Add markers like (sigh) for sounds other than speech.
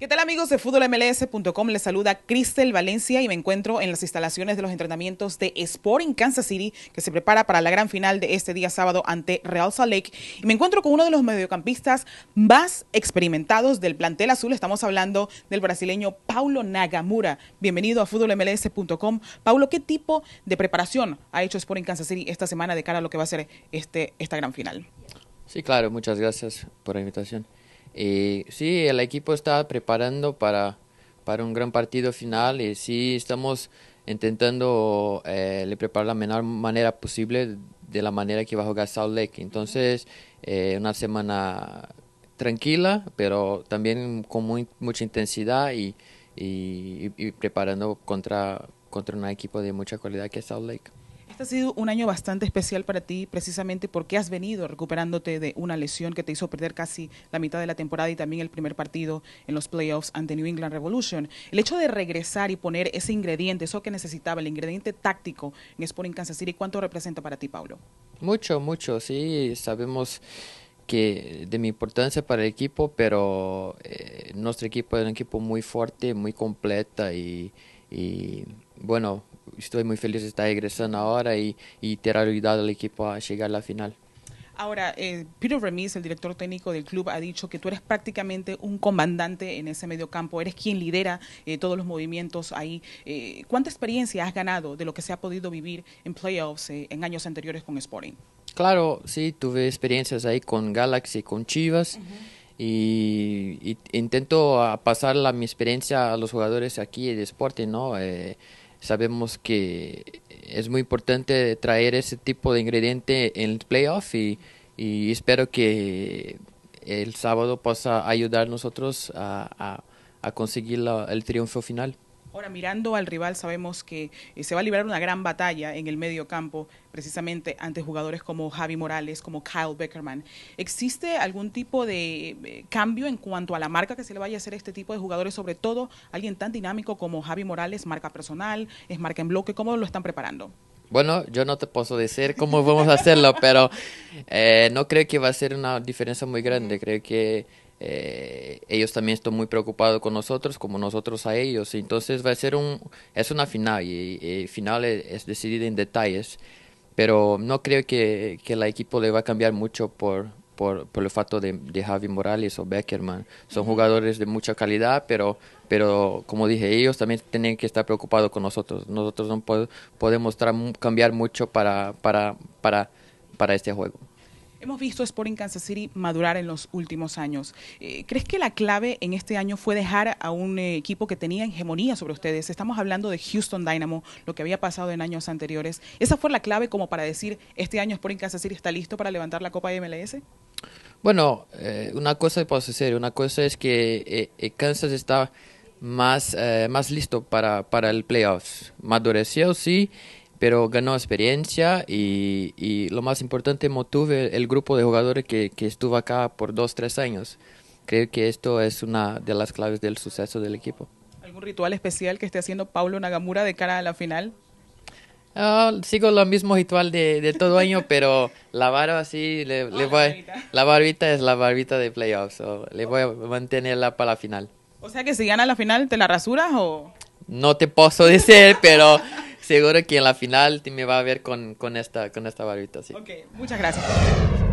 ¿Qué tal amigos de FútbolMLS.com? Les saluda Cristel Valencia y me encuentro en las instalaciones de los entrenamientos de Sporting Kansas City que se prepara para la gran final de este día sábado ante Real Salt Lake. Y me encuentro con uno de los mediocampistas más experimentados del plantel azul. Estamos hablando del brasileño Paulo Nagamura. Bienvenido a FútbolMLS.com. Paulo, ¿qué tipo de preparación ha hecho Sporting Kansas City esta semana de cara a lo que va a ser este, esta gran final? Sí, claro, muchas gracias por la invitación. Y sí, el equipo está preparando para, un gran partido final y sí estamos intentando eh, le preparar la menor manera posible de la manera que va a jugar Salt Lake. Entonces, eh, una semana tranquila, pero también con muy, mucha intensidad y, preparando contra, contra un equipo de mucha calidad que es Salt Lake. Este ha sido un año bastante especial para ti, precisamente porque has venido recuperándote de una lesión que te hizo perder casi la mitad de la temporada y también el primer partido en los playoffs ante New England Revolution. El hecho de regresar y poner ese ingrediente, eso que necesitaba, el ingrediente táctico en Sporting Kansas City, ¿cuánto representa para ti, Pablo? Mucho, mucho, sí, sabemos que de mi importancia para el equipo, pero eh, nuestro equipo es un equipo muy fuerte, muy completa y bueno, estoy muy feliz de estar regresando ahora y, y ter ayudado al equipo a llegar a la final. Ahora, eh, Peter Remis, el director técnico del club, ha dicho que tú eres prácticamente un comandante en ese mediocampo, eres quien lidera eh, todos los movimientos ahí. Eh, ¿Cuánta experiencia has ganado de lo que se ha podido vivir en playoffs eh, en años anteriores con Sporting? Claro, sí, tuve experiencias ahí con Galaxy, con Chivas. y, y, intento pasar la, mi experiencia a los jugadores aquí de Sporting, ¿no? sabemos que es muy importante traer ese tipo de ingrediente en el playoff y, espero que el sábado pueda ayudar nosotros a, conseguir el triunfo final. Ahora, mirando al rival, sabemos que eh, se va a librar una gran batalla en el medio campo, precisamente ante jugadores como Javi Morales, como Kyle Beckerman. ¿Existe algún tipo de eh, cambio en cuanto a la marca que se le vaya a hacer a este tipo de jugadores, sobre todo alguien tan dinámico como Javi Morales, marca personal, es marca en bloque? ¿Cómo lo están preparando? Bueno, yo no te puedo decir cómo (laughs) vamos a hacerlo, pero eh, no creo que va a ser una diferencia muy grande. Creo que eh, ellos también están muy preocupados con nosotros como nosotros a ellos entonces va a ser un es una final y, final es, decidida en detalles pero no creo que, que el equipo le va a cambiar mucho por, por, por el fato de, Javi Morales o Beckerman. Son jugadores de mucha calidad, pero, pero como dije, ellos también tienen que estar preocupados con nosotros. Nosotros no podemos cambiar mucho para, para, para, para este juego. Hemos visto a Sporting Kansas City madurar en los últimos años. Eh, ¿Crees que la clave en este año fue dejar a un eh, equipo que tenía hegemonía sobre ustedes? Estamos hablando de Houston Dynamo, lo que había pasado en años anteriores. ¿Esa fue la clave como para decir, este año Sporting Kansas City está listo para levantar la Copa de MLS? Bueno, eh, una cosa puede ser, una cosa es que Kansas está más, más listo para, para el playoffs. Madureció, sí pero ganó experiencia y, lo más importante, motivó el grupo de jugadores que, estuvo acá por dos, tres años. Creo que esto es una de las claves del suceso del equipo. ¿Algún ritual especial que esté haciendo Pablo Nagamura de cara a la final? Ah, sigo lo mismo ritual de, de todo año, (laughs) pero la barba sí, le, ah, la, barbita. es la barbita de playoffs, le voy a mantenerla para la final. O sea que si gana la final, ¿te la rasuras o...? No te puedo (laughs) decir, pero seguro que en la final me va a ver con, con esta, con esta barbita, sí. Ok, muchas gracias.